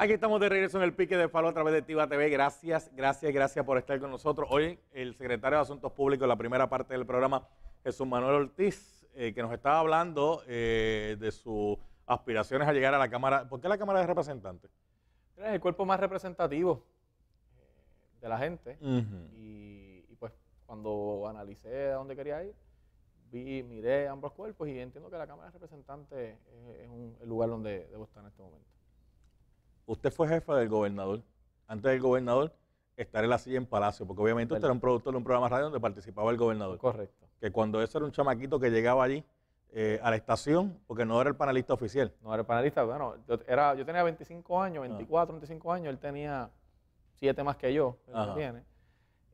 Aquí estamos de regreso en el pique de Falo a través de Tiva TV. Gracias, gracias, gracias por estar con nosotros. Hoy el secretario de Asuntos Públicos, la primera parte del programa, Jesús Manuel Ortiz, eh, que nos estaba hablando eh, de sus aspiraciones a llegar a la Cámara. ¿Por qué la Cámara de Representantes? Es el cuerpo más representativo eh, de la gente. y, pues cuando analicé a dónde quería ir, vi, miré ambos cuerpos y entiendo que la Cámara de Representantes es, el lugar donde debo estar en este momento. Usted fue jefa del gobernador. Antes del gobernador, estar en la silla en Palacio, porque obviamente usted era un productor de un programa radio donde participaba el gobernador. Correcto. Que cuando eso era un chamaquito que llegaba allí eh, a la estación, porque no era el panelista oficial. No era el panelista, bueno, yo, era, yo tenía 25 años, 24, 25 años, él tenía 7 más que yo, él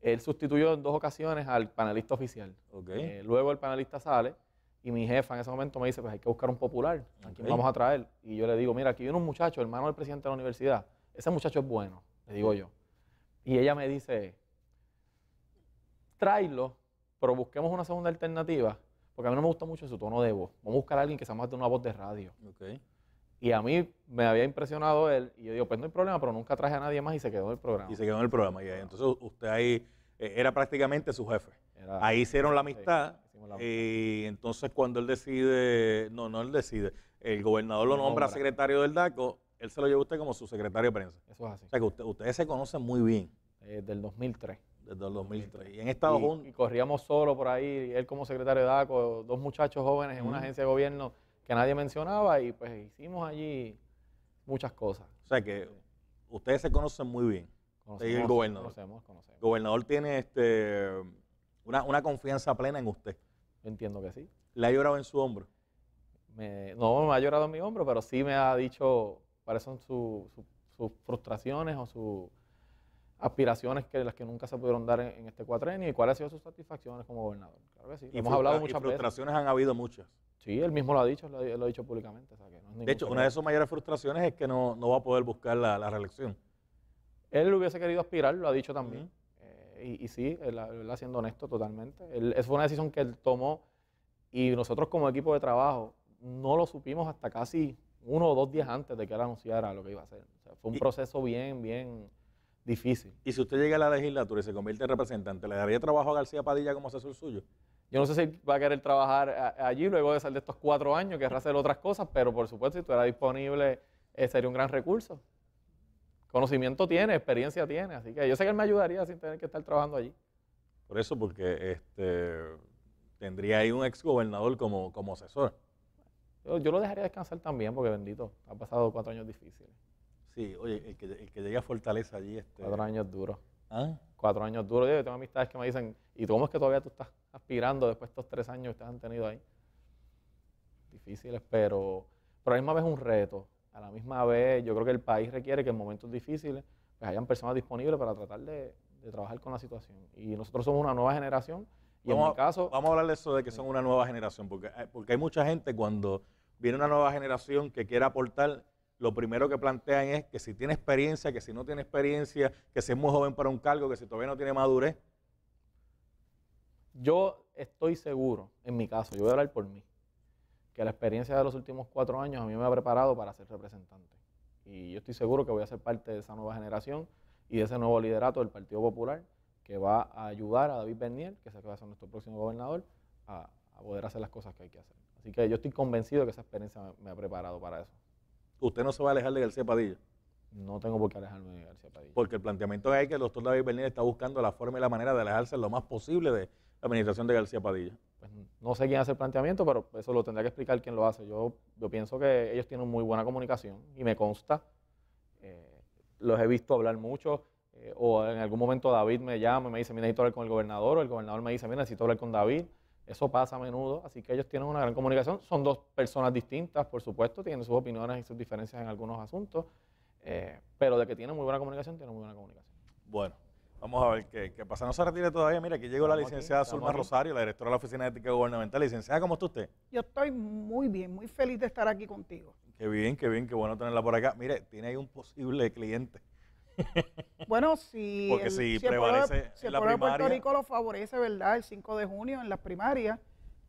Él sustituyó en dos ocasiones al panelista oficial. Okay. Eh, luego el panelista sale y mi jefa en ese momento me dice, pues hay que buscar un popular, ¿a quién vamos a traer? Y yo le digo, mira, aquí viene un muchacho, hermano del presidente de la universidad, ese muchacho es bueno, le digo yo. Y ella me dice, tráelo, pero busquemos una segunda alternativa, porque a mí no me gusta mucho su tono de voz. Vamos a buscar a alguien que sea más de una voz de radio. Okay. Y a mí me había impresionado él, y yo digo, pues no hay problema, pero nunca traje a nadie más y se quedó en el programa. Y se quedó en el programa, y entonces usted ahí eh, era prácticamente su jefe. ahí hicieron la amistad, y eh, entonces cuando él decide, no, no él decide, el gobernador lo nombra, secretario del DACO, él se lo lleva a usted como su secretario de prensa. Eso es así. O sea que ustedes se conocen muy bien. Eh, Desde el 2003. Desde el 2003. Y en Estados Unidos. corríamos solo por ahí, él como secretario de DACO, dos muchachos jóvenes en una agencia de gobierno que nadie mencionaba y pues hicimos allí muchas cosas. O sea que ustedes se conocen muy bien. Conocemos, el gobernador. Conocemos, El gobernador tiene este, una, una confianza plena en usted. Entiendo que sí. ¿Le ha llorado en su hombro? no, me ha llorado en mi hombro, pero sí me ha dicho cuáles son sus frustraciones o sus aspiraciones que las que nunca se pudieron dar en, este cuatrenio y cuáles han sido sus satisfacciones como gobernador. Claro que sí. Y hemos hablado muchas frustraciones han habido muchas. Sí, él mismo lo ha dicho, lo, ha dicho públicamente. de hecho, una de sus mayores frustraciones es que no, no va a poder buscar la, reelección. Él hubiese querido aspirar, lo ha dicho también y, sí, él, él, siendo honesto totalmente, él, fue una decisión que él tomó y nosotros como equipo de trabajo no lo supimos hasta casi uno o dos días antes de que él anunciara lo que iba a hacer. fue un proceso bien, bien difícil. Y si usted llega a la legislatura y se convierte en representante, ¿le daría trabajo a García Padilla como asesor suyo? Yo no sé si va a querer trabajar eh, allí luego de salir de estos cuatro años, querrá hacer otras cosas, pero por supuesto, si tú eras disponible, eh, sería un gran recurso conocimiento tiene, experiencia tiene, así que yo sé que él me ayudaría sin tener que estar trabajando allí. Por eso, porque este, tendría ahí un gobernador como, como asesor. Yo, lo dejaría descansar también, porque bendito, ha pasado cuatro años difíciles. Sí, oye, el que, el que llegue a Fortaleza allí... Este. Cuatro años duros. ¿Ah? Cuatro años duros. Yo tengo amistades que me dicen, ¿y tú cómo es que todavía tú estás aspirando después de estos tres años que te han tenido ahí? Difíciles, pero, pero a más misma un reto a la misma vez, yo creo que el país requiere que en momentos difíciles pues, hayan personas disponibles para tratar de, trabajar con la situación. Y nosotros somos una nueva generación. Y vamos, caso. Vamos a hablar de eso de que son una nueva generación, porque, eh, porque hay mucha gente cuando viene una nueva generación que quiere aportar, lo primero que plantean es que si tiene experiencia, que si no tiene experiencia, que si es muy joven para un cargo, que si todavía no tiene madurez. Yo estoy seguro, en mi caso, yo voy a hablar por mí que la experiencia de los últimos cuatro años a mí me ha preparado para ser representante. Y yo estoy seguro que voy a ser parte de esa nueva generación y de ese nuevo liderato del Partido Popular que va a ayudar a David Bernier, que se va a ser nuestro próximo gobernador, a, poder hacer las cosas que hay que hacer. Así que yo estoy convencido que esa experiencia me, me ha preparado para eso. ¿Usted no se va a alejar de García Padilla? No tengo por qué alejarme de García Padilla. Porque el planteamiento es que el doctor David Bernier está buscando la forma y la manera de alejarse lo más posible de la administración de García Padilla. Pues, no sé quién hace el planteamiento, pero eso lo tendría que explicar quién lo hace. Yo, yo pienso que ellos tienen muy buena comunicación y me consta. Eh, los he visto hablar mucho. Eh, o en algún momento David me llama y me dice, mira, necesito hablar con el gobernador. O el gobernador me dice, mira, necesito hablar con David. Eso pasa a menudo. Así que ellos tienen una gran comunicación. Son dos personas distintas, por supuesto. Tienen sus opiniones y sus diferencias en algunos asuntos. Eh, pero de que tienen muy buena comunicación, tienen muy buena comunicación. Bueno, Vamos a ver qué, pasa. No se retire todavía. Mira, aquí llegó la licenciada Zulma Rosario, la directora de la Oficina de Ética Gubernamental. Licenciada, ¿cómo está usted? Yo estoy muy bien, muy feliz de estar aquí contigo. Qué bien, qué bien, qué bueno tenerla por acá. Mire, tiene ahí un posible cliente. Bueno, si, si, prevalece si el pueblo Puerto Rico lo favorece, ¿verdad? El 5 de junio en las primarias,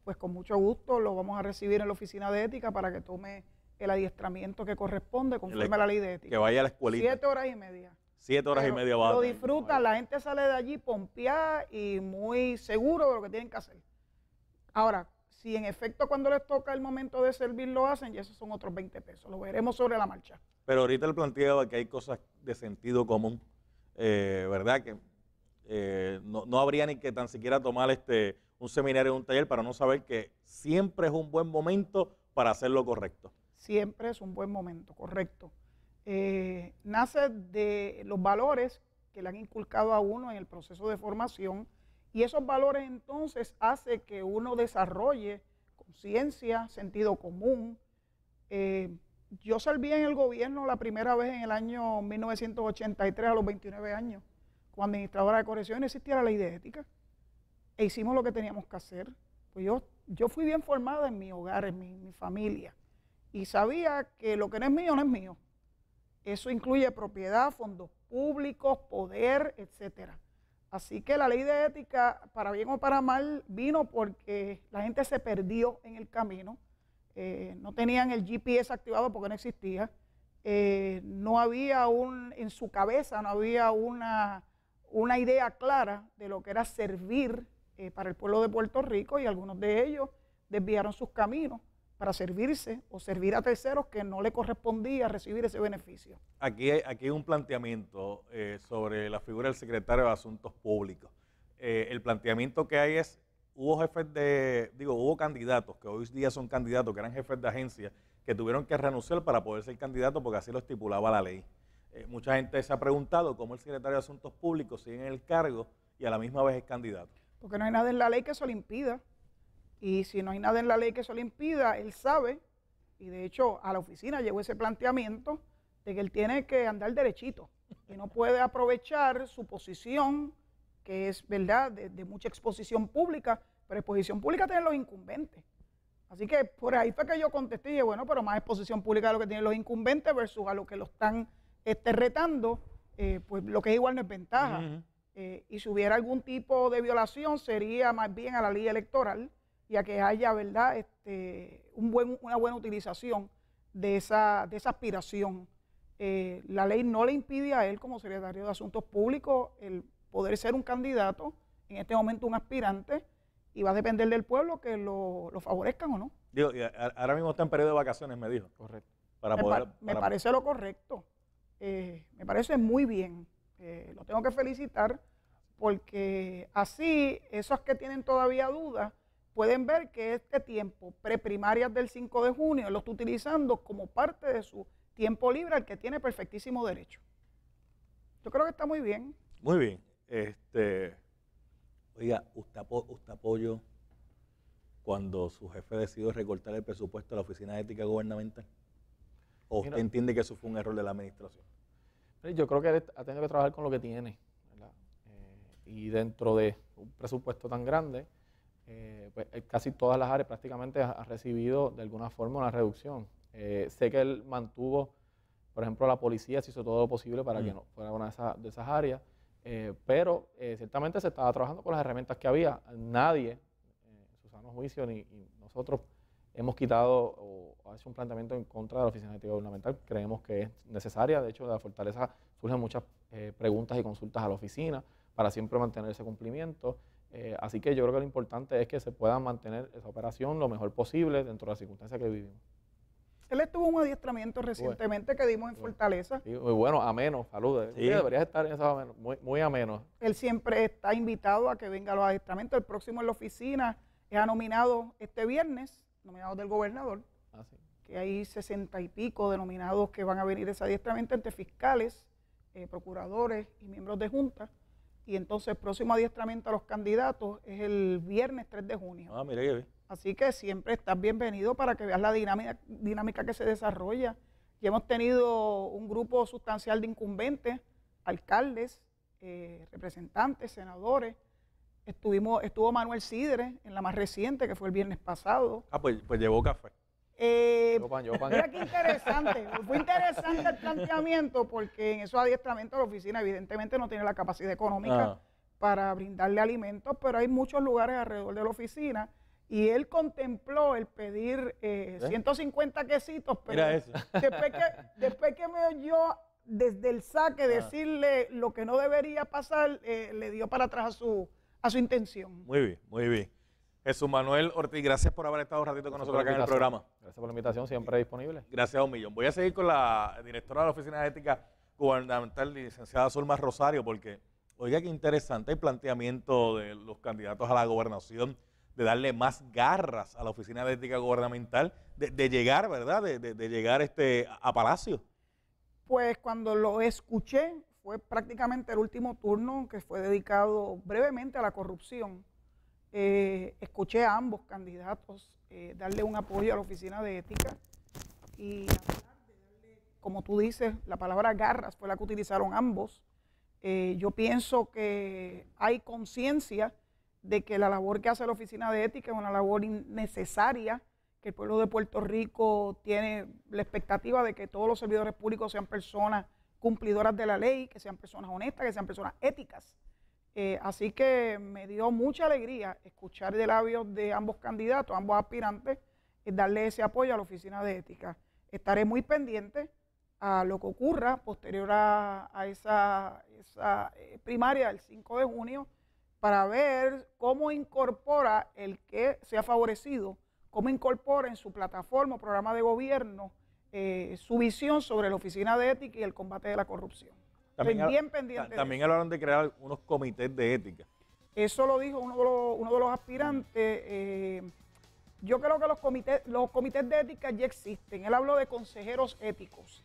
pues con mucho gusto lo vamos a recibir en la oficina de ética para que tome el adiestramiento que corresponde conforme a la ley de ética. Que vaya a la escuelita. Siete horas y media. Siete horas y media abajo. Lo disfrutan, la gente sale de allí pompeada y muy seguro de lo que tienen que hacer. Ahora, si en efecto cuando les toca el momento de servir lo hacen, y esos son otros 20 pesos, lo veremos sobre la marcha. Pero ahorita el él planteaba que hay cosas de sentido común, eh, ¿verdad? Que eh, no, habría ni que tan siquiera tomar este un seminario o un taller para no saber que siempre es un buen momento para hacer lo correcto. Siempre es un buen momento, correcto. Eh, nace de los valores que le han inculcado a uno en el proceso de formación y esos valores entonces hace que uno desarrolle conciencia, sentido común. Eh, yo serví en el gobierno la primera vez en el año 1983 a los 29 años, como administradora de corrección existía la ley de ética e hicimos lo que teníamos que hacer. Pues yo, yo fui bien formada en mi hogar, en mi, mi familia y sabía que lo que no es mío no es mío eso incluye propiedad, fondos públicos, poder, etc. Así que la ley de ética, para bien o para mal, vino porque la gente se perdió en el camino. Eh, no tenían el GPS activado porque no existía. Eh, no había un, en su cabeza no había una, idea clara de lo que era servir eh, para el pueblo de Puerto Rico y algunos de ellos desviaron sus caminos para servirse o servir a terceros que no le correspondía recibir ese beneficio. Aquí hay, aquí un planteamiento eh, sobre la figura del secretario de Asuntos Públicos. Eh, el planteamiento que hay es, hubo jefes de, digo, hubo candidatos que hoy día son candidatos, que eran jefes de agencia, que tuvieron que renunciar para poder ser candidato porque así lo estipulaba la ley. Eh, mucha gente se ha preguntado cómo el secretario de Asuntos Públicos sigue en el cargo y a la misma vez es candidato. Porque no hay nada en la ley que eso le impida. Y si no hay nada en la ley que eso le impida, él sabe, y de hecho a la oficina llegó ese planteamiento de que él tiene que andar derechito y no puede aprovechar su posición, que es verdad, de, mucha exposición pública, pero exposición pública tienen los incumbentes. Así que por ahí fue que yo contesté bueno, pero más exposición pública de lo que tienen los incumbentes versus a lo que lo están este, retando, eh, pues lo que es igual no es ventaja. Eh, y si hubiera algún tipo de violación sería más bien a la ley electoral, y a que haya, ¿verdad?, este, una buena utilización de esa, de esa aspiración. Eh, la ley no le impide a él, como secretario de Asuntos Públicos, el poder ser un candidato, en este momento un aspirante, y va a depender del pueblo que lo, favorezcan o no. ahora mismo está en periodo de vacaciones, me dijo. Correcto. Para me, poder, me parece lo correcto. Eh, me parece muy bien. Eh, lo tengo que felicitar porque así, esos que tienen todavía dudas, pueden ver que este tiempo, preprimarias del 5 de junio, lo está utilizando como parte de su tiempo libre al que tiene perfectísimo derecho. Yo creo que está muy bien. Muy bien. Este, oiga, usted, usted apoyo cuando su jefe decidió recortar el presupuesto a la Oficina de Ética Gubernamental? ¿O usted entiende que eso fue un error de la administración? Yo creo que él ha tenido que trabajar con lo que tiene. Eh, y dentro de un presupuesto tan grande, eh, pues, eh, casi todas las áreas prácticamente ha recibido de alguna forma una reducción. Eh, sé que él mantuvo, por ejemplo, la policía se hizo todo lo posible para que mm. no fuera una de esas, áreas, pero ciertamente se estaba trabajando con las herramientas que había. Nadie, en juicio, ni, nosotros hemos quitado o ha hecho un planteamiento en contra de la Oficina de Gubernamental. Creemos que es necesaria. De hecho, de la fortaleza surgen muchas preguntas y consultas a la oficina para siempre mantener ese cumplimiento. Eh, así que yo creo que lo importante es que se pueda mantener esa operación lo mejor posible dentro de las circunstancias que vivimos. Él estuvo en un adiestramiento recientemente que dimos en Fortaleza. Sí, muy bueno, ameno, saludos. Eh, sí. Deberías estar en esos muy, muy ameno. Él siempre está invitado a que venga a los adiestramientos. El próximo en la oficina es nominado este viernes, nominado del gobernador. Ah, sí. Que hay sesenta y pico denominados que van a venir ese adiestramiento entre fiscales, eh, procuradores y miembros de junta. Y entonces el próximo adiestramiento a los candidatos es el viernes 3 de junio. Ah, mira Así que siempre estás bienvenido para que veas la dinámica, dinámica que se desarrolla. Y hemos tenido un grupo sustancial de incumbentes, alcaldes, eh, representantes, senadores. Estuvimos, estuvo Manuel Sidre en la más reciente, que fue el viernes pasado. Ah, pues, pues llevó café. Eh, Mira qué interesante. Fue interesante el planteamiento porque en esos adiestramientos la oficina evidentemente no tiene la capacidad económica ah. para brindarle alimentos, pero hay muchos lugares alrededor de la oficina y él contempló el pedir eh, 150 ¿Eh? quesitos, pero después que, después que me oyó desde el saque ah. decirle lo que no debería pasar, eh, le dio para atrás a su, a su intención. Muy bien, muy bien. Jesús Manuel Ortiz, gracias por haber estado un ratito con nosotros acá en el programa. Gracias por la invitación, siempre disponible. Gracias a un millón. Voy a seguir con la directora de la Oficina de Ética Gubernamental, licenciada Zulma Rosario, porque, oiga, qué interesante el planteamiento de los candidatos a la gobernación de darle más garras a la Oficina de Ética Gubernamental, de, llegar, ¿verdad? De, llegar este, a Palacio. Pues cuando lo escuché, fue prácticamente el último turno que fue dedicado brevemente a la corrupción eh, escuché a ambos candidatos eh, darle un apoyo a la oficina de ética y como tú dices, la palabra garras fue la que utilizaron ambos. Eh, yo pienso que hay conciencia de que la labor que hace la Oficina de Ética es una labor innecesaria, que el pueblo de Puerto Rico tiene la expectativa de que todos los servidores públicos sean personas cumplidoras de la ley, que sean personas honestas, que sean personas éticas. Eh, así que me dio mucha alegría escuchar de labios de ambos candidatos, ambos aspirantes, eh, darle ese apoyo a la Oficina de Ética. Estaré muy pendiente a lo que ocurra posterior a, esa, eh, primaria del 5 de junio para ver cómo incorpora el que se ha favorecido, cómo incorpora en su plataforma o programa de gobierno su visión sobre la Oficina de Ética y el combate de la corrupción. También, bien También de crear unos comités de ética. Eso lo dijo uno de los, aspirantes. Eh, yo creo que los comités, los comités de ética ya existen. Él habló de consejeros éticos.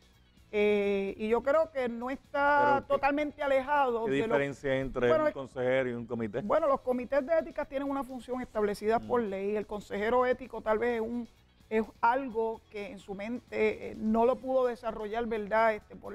Eh, y yo creo que no está totalmente alejado. ¿Qué de diferencia entre un consejero y un comité? Bueno, los comités de ética tienen una función establecida mm. por ley. El consejero ético tal vez es, un, es algo que en su mente eh, no lo pudo desarrollar, ¿verdad? Este, por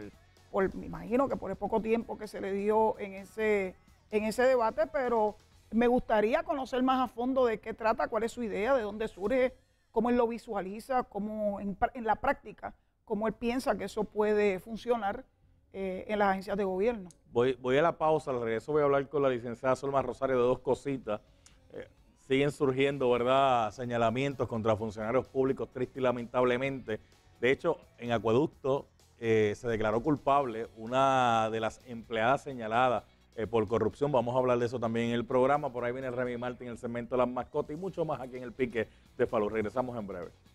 me imagino que por el poco tiempo que se le dio en ese, en ese debate, pero me gustaría conocer más a fondo de qué trata, cuál es su idea, de dónde surge, cómo él lo visualiza, cómo en, la práctica, cómo él piensa que eso puede funcionar eh, en las agencias de gobierno. Voy, voy a la pausa, al regreso voy a hablar con la licenciada Solma Rosario de dos cositas. Eh, siguen surgiendo, ¿verdad?, señalamientos contra funcionarios públicos, triste y lamentablemente. De hecho, en Acueducto eh, se declaró culpable una de las empleadas señaladas eh, por corrupción. Vamos a hablar de eso también en el programa. Por ahí viene Remy Martin, el cemento de las mascotas y mucho más aquí en el pique de Falú. Regresamos en breve.